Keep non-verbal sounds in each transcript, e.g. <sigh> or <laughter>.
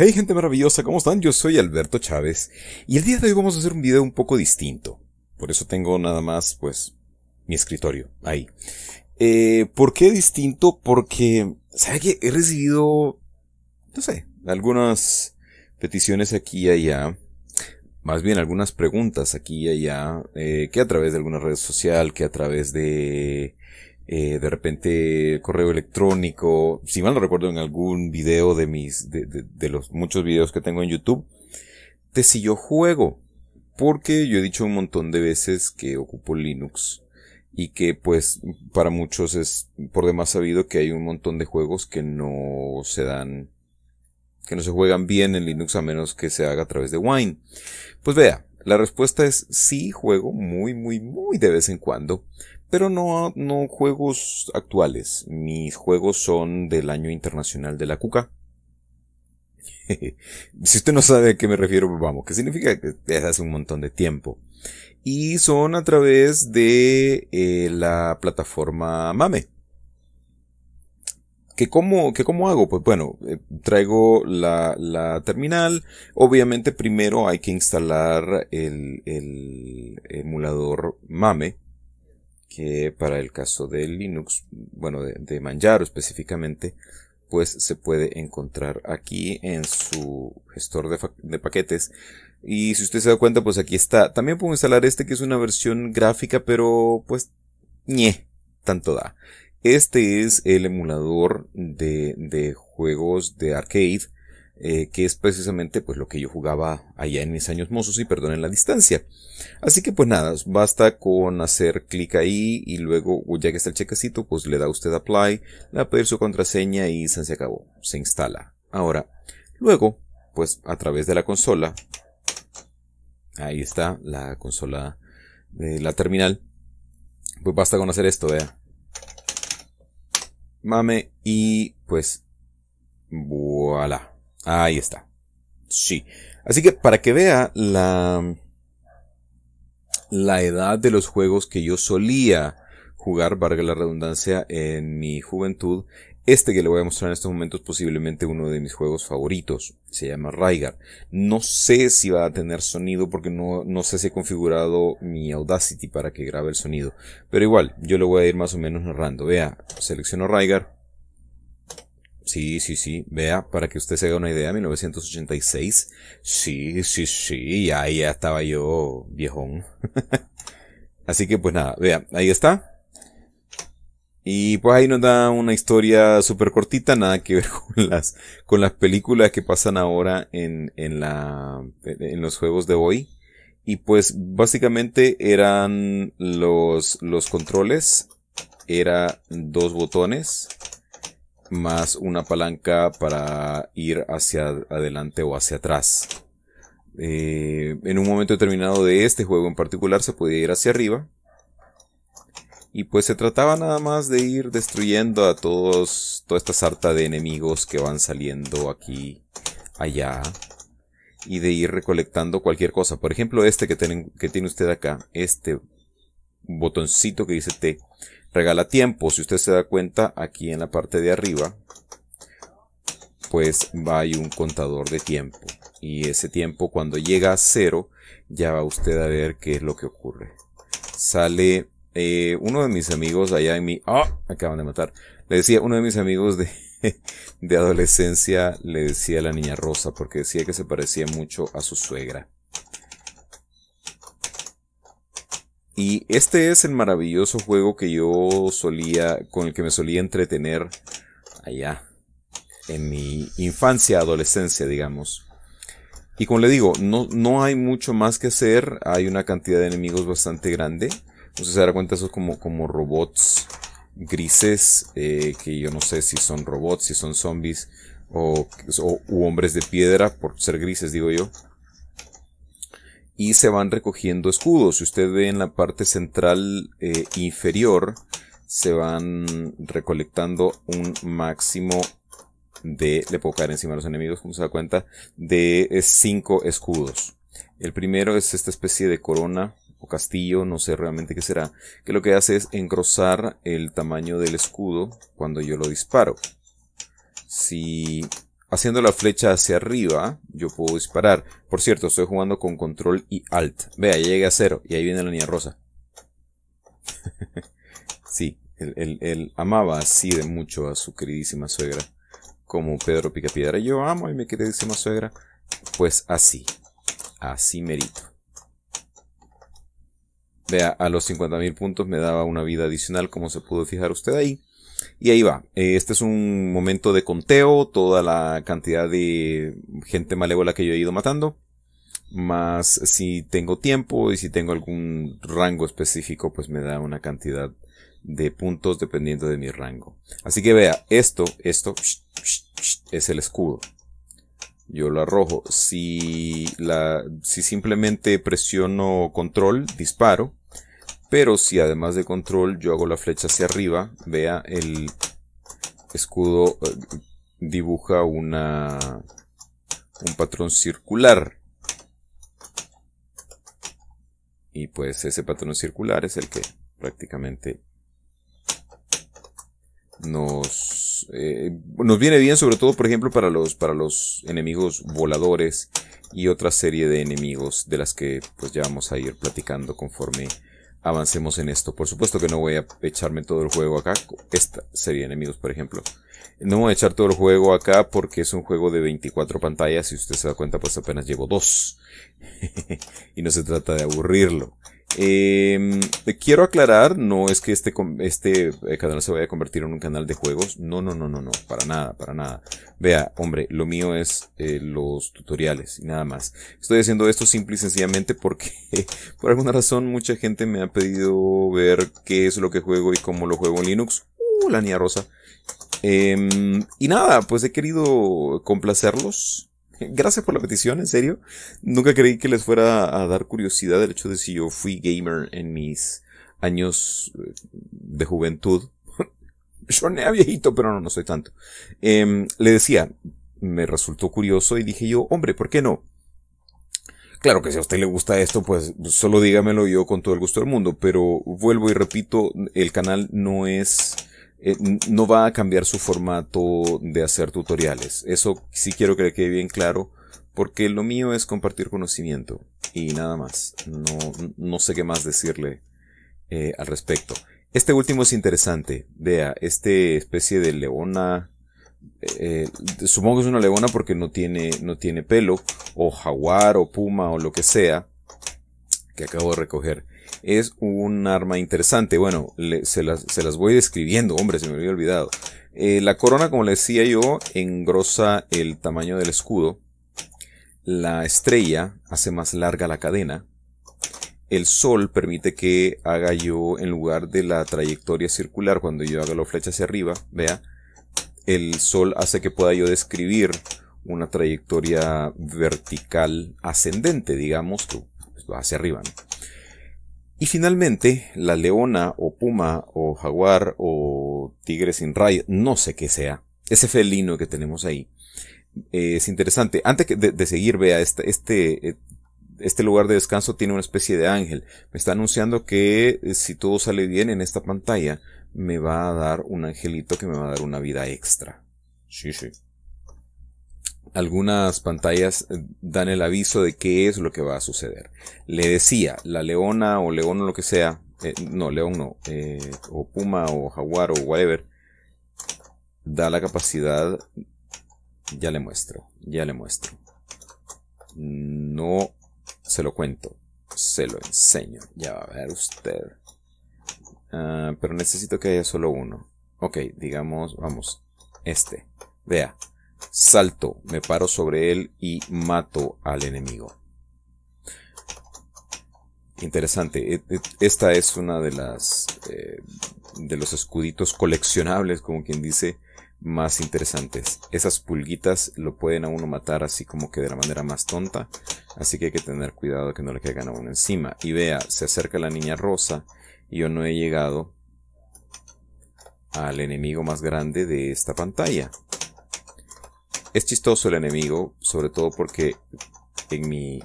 Hey gente maravillosa, ¿cómo están? Yo soy Alberto Chávez y el día de hoy vamos a hacer un video un poco distinto. Por eso tengo nada más, pues, mi escritorio ahí. Eh, ¿Por qué distinto? Porque, sea que He recibido, no sé, algunas peticiones aquí y allá. Más bien algunas preguntas aquí y allá, eh, que a través de alguna red social, que a través de eh, de repente correo electrónico, si mal no recuerdo en algún video de mis, de, de, los muchos videos que tengo en YouTube, de si yo juego, porque yo he dicho un montón de veces que ocupo Linux y que pues para muchos es por demás sabido que hay un montón de juegos que no se dan, que no se juegan bien en Linux a menos que se haga a través de Wine. Pues vea, la respuesta es sí, juego muy, muy, muy de vez en cuando, pero no, no juegos actuales. Mis juegos son del año internacional de la cuca. <laughs> si usted no sabe a qué me refiero, vamos, que significa que es hace un montón de tiempo. Y son a través de eh, la plataforma Mame. ¿Qué cómo, que cómo hago? Pues bueno, eh, traigo la, la, terminal. Obviamente primero hay que instalar el emulador MAME que para el caso de Linux, bueno, de, Manjaro específicamente, pues se puede encontrar aquí en su gestor de, paquetes. Y si usted se da cuenta, pues aquí está. También puedo instalar este que es una versión gráfica, pero pues ñe, tanto da. Este es el emulador de juegos de arcade eh, que es precisamente pues lo que yo jugaba allá en mis años mozos y perdonen la distancia. Así que pues nada, basta con hacer clic ahí y luego ya que está el chequecito pues le da usted apply, le va a pedir su contraseña y se acabó, se instala. Ahora, luego pues a través de la consola, ahí está la consola de la terminal, pues basta con hacer esto, vea. Mame y pues voilà Ahí está. Sí. Así que para que vea la, la edad de los juegos que yo solía jugar, valga la redundancia, en mi juventud, este que le voy a mostrar en estos momentos es posiblemente uno de mis juegos favoritos. Se llama Raigar. No sé si va a tener sonido porque no, no sé si he configurado mi Audacity para que grabe el sonido. Pero igual, yo lo voy a ir más o menos narrando. Vea, selecciono Raigar. Sí, sí, sí. Vea, para que usted se haga una idea, 1986. Sí, sí, sí. Ahí ya estaba yo viejón. <laughs> Así que pues nada, vea, ahí está. Y pues ahí nos da una historia súper cortita, nada que ver <laughs> con las, con las películas que pasan ahora en, en, la, en los juegos de hoy. Y pues básicamente eran los, los controles, era dos botones, más una palanca para ir hacia adelante o hacia atrás. Eh, en un momento determinado de este juego en particular se podía ir hacia arriba. Y pues se trataba nada más de ir destruyendo a todos, toda esta sarta de enemigos que van saliendo aquí, allá. Y de ir recolectando cualquier cosa. Por ejemplo, este que, que tiene usted acá, este botoncito que dice T regala tiempo. Si usted se da cuenta, aquí en la parte de arriba, pues hay un contador de tiempo. Y ese tiempo cuando llega a cero, ya va usted a ver qué es lo que ocurre. Sale eh, uno de mis amigos allá en mi... ¡Ah! acaban de matar. Le decía, uno de mis amigos de, <laughs> de adolescencia le decía a la niña Rosa, porque decía que se parecía mucho a su suegra. Y este es el maravilloso juego que yo solía, con el que me solía entretener allá, en mi infancia, adolescencia, digamos. Y como le digo, no, no hay mucho más que hacer, hay una cantidad de enemigos bastante grande. No se dará cuenta, esos como, como robots grises, eh, que yo no sé si son robots, si son zombies, o, o hombres de piedra, por ser grises, digo yo y se van recogiendo escudos. Si usted ve en la parte central eh, inferior, se van recolectando un máximo de, le puedo caer encima de los enemigos, como se da cuenta, de 5 eh, escudos. El primero es esta especie de corona o castillo, no sé realmente qué será, que lo que hace es engrosar el tamaño del escudo cuando yo lo disparo. Si Haciendo la flecha hacia arriba, yo puedo disparar. Por cierto, estoy jugando con control y alt. Vea, ya llegué a cero y ahí viene la niña rosa. <laughs> sí, él, amaba así de mucho a su queridísima suegra. Como Pedro Picapiedra. Yo amo a mi queridísima suegra. Pues así. Así merito. Vea, a los 50.000 puntos me daba una vida adicional, como se pudo fijar usted ahí. Y ahí va. Eh, este es un momento de conteo, toda la cantidad de gente malévola que yo he ido matando. Más si tengo tiempo y si tengo algún rango específico, pues me da una cantidad de puntos dependiendo de mi rango. Así que vea, esto, esto es el escudo. Yo lo arrojo. Si, la, si simplemente presiono control, disparo. Pero si además de control yo hago la flecha hacia arriba, vea, el escudo eh, dibuja una, un patrón circular. Y pues ese patrón circular es el que prácticamente nos, eh, nos viene bien, sobre todo, por ejemplo, para los, para los enemigos voladores y otra serie de enemigos de las que pues ya vamos a ir platicando conforme avancemos en esto. Por supuesto que no voy a echarme todo el juego acá. Esta sería enemigos, por ejemplo. No voy a echar todo el juego acá porque es un juego de 24 pantallas. Si usted se da cuenta, pues apenas llevo dos. <laughs> y no se trata de aburrirlo. Eh, quiero aclarar, no es que este, este eh, canal se vaya a convertir en un canal de juegos. No, no, no, no, no. Para nada, para nada. Vea, hombre, lo mío es eh, los tutoriales y nada más. Estoy haciendo esto simple y sencillamente porque <laughs> por alguna razón mucha gente me ha pedido ver qué es lo que juego y cómo lo juego en Linux. Uh, la niña rosa. Eh, y nada, pues he querido complacerlos. Gracias por la petición, en serio. Nunca creí que les fuera a dar curiosidad el hecho de si yo fui gamer en mis años eh, de juventud. <laughs> yo viejito, pero no, no soy tanto. Em, le decía, me resultó curioso y dije yo, hombre, ¿por qué no? Claro que si a usted le gusta esto, pues solo dígamelo yo con todo el gusto del mundo, pero vuelvo y repito, el canal no es eh, no va a cambiar su formato de hacer tutoriales. Eso sí quiero que quede bien claro, porque lo mío es compartir conocimiento y nada más. No, sé qué más decirle eh, al respecto. Este último es interesante. Vea, este especie de leona. Eh, supongo que es una leona porque no tiene, no tiene pelo, o jaguar, o puma, o lo que sea, que acabo de recoger es un arma interesante. Bueno, se, las, voy describiendo, hombre, se me había olvidado. Eh, la corona, como le decía yo, engrosa el tamaño del escudo. La estrella hace más larga la cadena. El sol permite que haga yo, en lugar de la trayectoria circular, cuando yo haga la flecha hacia arriba, vea, el sol hace que pueda yo describir una trayectoria vertical ascendente, digamos, hacia arriba. Y finalmente, la leona o puma o jaguar o tigre sin rayo no sé qué sea, ese felino que tenemos ahí. Eh, es interesante. Antes de, seguir, vea, este, este, eh, este lugar de descanso tiene una especie de ángel. Me está anunciando que eh, si todo sale bien en esta pantalla, me va a dar un angelito que me va a dar una vida extra. Sí, sí algunas pantallas eh, dan el aviso de qué es lo que va a suceder. Le decía, la leona o león o lo que sea, eh, no, león no, eh, o puma o jaguar o whatever, da la capacidad, ya le muestro, ya le muestro. No se lo cuento, se lo enseño, ya va a ver usted. Ah, pero necesito que haya solo uno. Ok, digamos, vamos, este, vea salto, me paro sobre él y mato al enemigo. Interesante. E, e, esta es una de las eh, de los escuditos coleccionables, como quien dice, más interesantes. Esas pulguitas lo pueden a uno matar así como que de la manera más tonta. Así que hay que tener cuidado que no le caigan a uno encima. Y vea, se acerca la niña rosa y yo no he llegado al enemigo más grande de esta pantalla. Es chistoso el enemigo, sobre todo porque en mi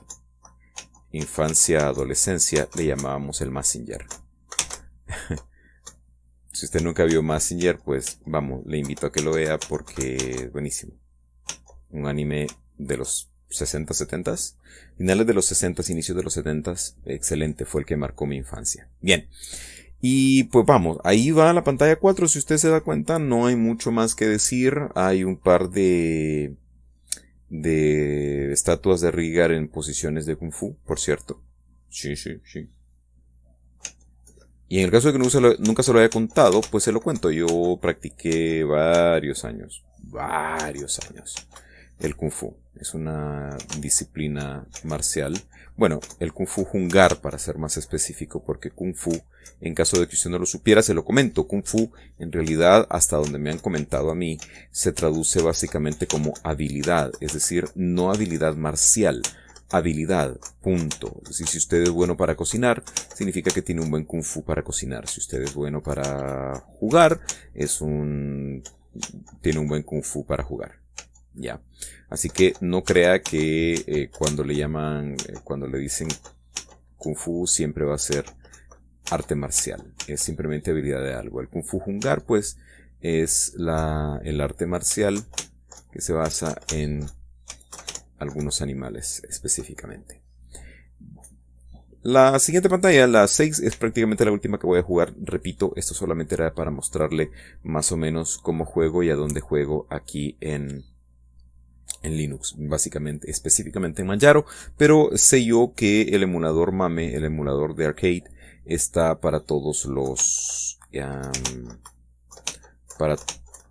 infancia, adolescencia, le llamábamos el Massinger. <laughs> si usted nunca vio Massinger, pues vamos, le invito a que lo vea porque es buenísimo. Un anime de los 60, 70, finales de los 60, inicios de los 70, excelente, fue el que marcó mi infancia. Bien, y pues vamos, ahí va la pantalla 4, si usted se da cuenta, no hay mucho más que decir, hay un par de de estatuas de Rigar en posiciones de kung fu, por cierto. Sí, sí, sí. Y en el caso de que nunca, nunca se lo haya contado, pues se lo cuento. Yo practiqué varios años, varios años el kung fu. Es una disciplina marcial. Bueno, el kung fu Jungar para ser más específico, porque kung fu, en caso de que usted no lo supiera, se lo comento. Kung fu, en realidad, hasta donde me han comentado a mí, se traduce básicamente como habilidad, es decir, no habilidad marcial, habilidad, punto. Si, si usted es bueno para cocinar, significa que tiene un buen kung fu para cocinar. Si usted es bueno para jugar, es un, tiene un buen kung fu para jugar. Ya. Así que no crea que eh, cuando le llaman, eh, cuando le dicen Kung Fu siempre va a ser arte marcial. Es simplemente habilidad de algo. El Kung Fu Hungar, pues, es el arte marcial que se basa en algunos animales específicamente. La siguiente pantalla, la 6, es prácticamente la última que voy a jugar. Repito, esto solamente era para mostrarle más o menos cómo juego y a dónde juego aquí en, en Linux, básicamente, específicamente en Manjaro, pero sé yo que el emulador MAME, el emulador de arcade, está para todos los, para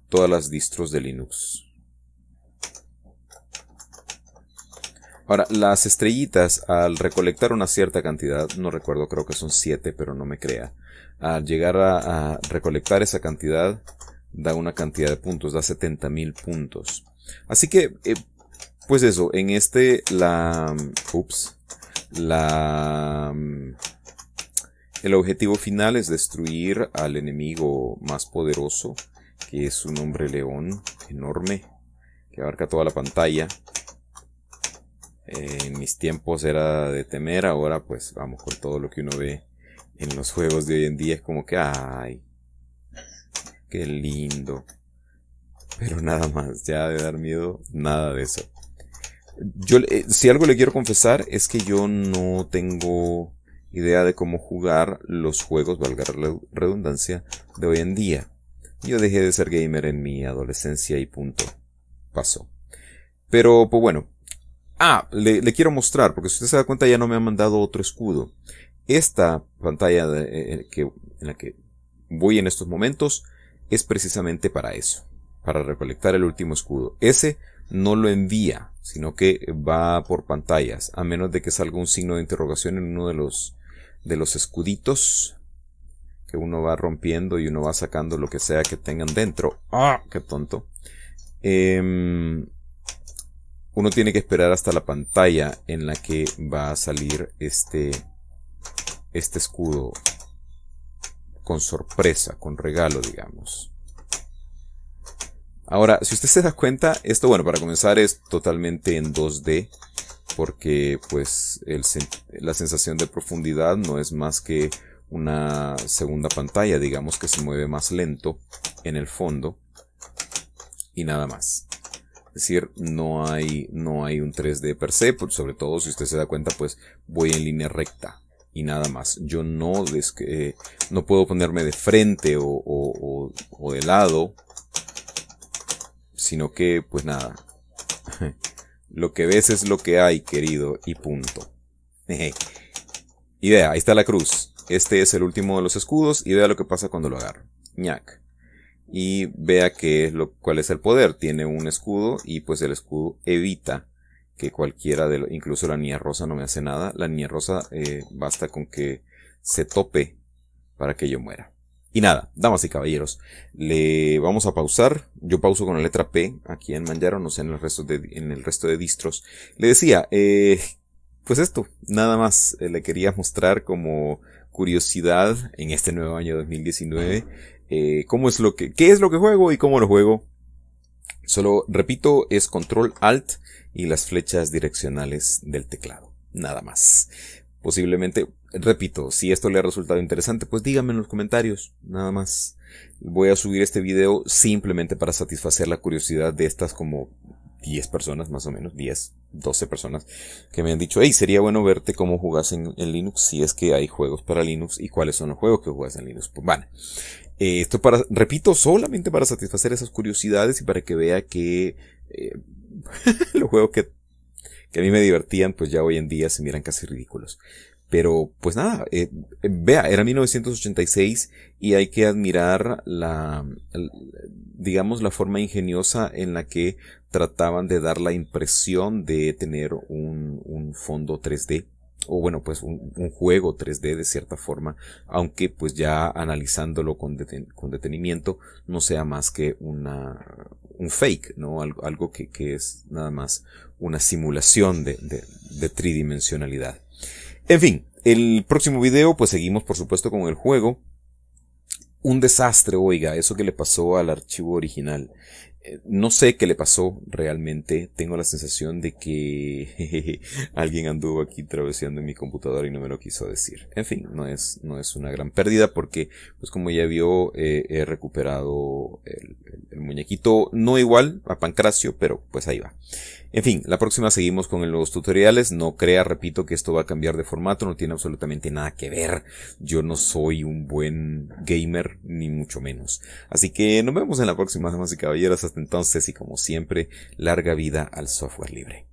todas las distros de Linux. Ahora, las estrellitas, al recolectar una cierta cantidad, no recuerdo, creo que son 7, pero no me crea, al llegar a recolectar esa cantidad, da una cantidad de puntos, da 70.000 puntos. Así que, eh, pues eso, en este, la... Ups. La... Mm, el objetivo final es destruir al enemigo más poderoso, que es un hombre león enorme, que abarca toda la pantalla. en mis tiempos era de temer, ahora pues vamos con todo lo que uno ve en los juegos de hoy en día, es como que, ay, qué lindo. Pero nada más, ya de dar miedo, nada de eso. Yo, eh, si algo le quiero confesar es que yo no tengo idea de cómo jugar los juegos, valga la redundancia, de hoy en día. Yo dejé de ser gamer en mi adolescencia y punto. Pasó. Pero, pues bueno. Ah, le, quiero mostrar, porque si usted se da cuenta ya no me ha mandado otro escudo. Esta pantalla eh, eh, en la que voy en estos momentos es precisamente para eso para recolectar el último escudo. Ese no lo envía, sino que va por pantallas, a menos de que salga un signo de interrogación en uno de los, de los escuditos que uno va rompiendo y uno va sacando lo que sea que tengan dentro. ¡Ah! ¡Qué tonto! Em, uno tiene que esperar hasta la pantalla en la que va a salir este, este escudo con sorpresa, con regalo, digamos. Ahora, si usted se da cuenta, esto, bueno, para comenzar es totalmente en 2D, porque pues la sensación de profundidad no es más que una segunda pantalla, digamos que se mueve más lento en el fondo y nada más. Es decir, no hay, no hay un 3D per se, sobre todo si usted se da cuenta, pues voy en línea recta y nada más. Yo no, eh, no puedo ponerme de frente o de lado sino que, pues nada. <laughs> lo que ves es lo que hay, querido, y punto. vea, <laughs> ahí está la cruz. Este es el último de los escudos y vea lo que pasa cuando lo agarro. Ñac. Y vea lo, cuál es el poder. Tiene un escudo y pues el escudo evita que cualquiera de los, incluso la niña rosa no me hace nada. La niña rosa eh, basta con que se tope para que yo muera. Y nada, damas y caballeros, le vamos a pausar. Yo pauso con la letra P aquí en Manjaro, no sé en el resto de, en el resto de distros. Le decía, eh, pues esto, nada más eh, le quería mostrar como curiosidad en este nuevo año 2019, eh, cómo es lo que, qué es lo que juego y cómo lo juego. Solo repito, es control alt y las flechas direccionales del teclado. Nada más. Posiblemente, repito, si esto le ha resultado interesante, pues díganme en los comentarios, nada más. Voy a subir este video simplemente para satisfacer la curiosidad de estas como 10 personas más o menos, 10, 12 personas que me han dicho, hey, sería bueno verte cómo jugas en, Linux, si es que hay juegos para Linux y cuáles son los juegos que juegas en Linux. Pues eh, esto para, repito, solamente para satisfacer esas curiosidades y para que vea que eh, <laughs> los juegos que, que a mí me divertían, pues ya hoy en día se miran casi ridículos. Pero pues nada, eh, vea, era 1986 y hay que admirar la, digamos, la forma ingeniosa en la que trataban de dar la impresión de tener un, fondo 3D o bueno, pues un, juego 3D de cierta forma, aunque pues ya analizándolo con, detenimiento no sea más que una, un fake, ¿no? Algo, que, es nada más una simulación de tridimensionalidad. En fin, el próximo video pues seguimos por supuesto con el juego. Un desastre, oiga, eso que le pasó al archivo original. Eh, no sé qué le pasó realmente. Tengo la sensación de que alguien anduvo aquí traveseando en mi computadora y no me lo quiso decir. En fin, no es, no es una gran pérdida porque, pues como ya vio, eh, he recuperado el, el muñequito, no igual a Pancracio, pero pues ahí va. En fin, la próxima seguimos con los tutoriales. No crea, repito, que esto va a cambiar de formato, no tiene absolutamente nada que ver. Yo no soy un buen gamer, ni mucho menos. Así que nos vemos en la próxima, damas y caballeros. Hasta entonces, y como siempre, larga vida al software libre.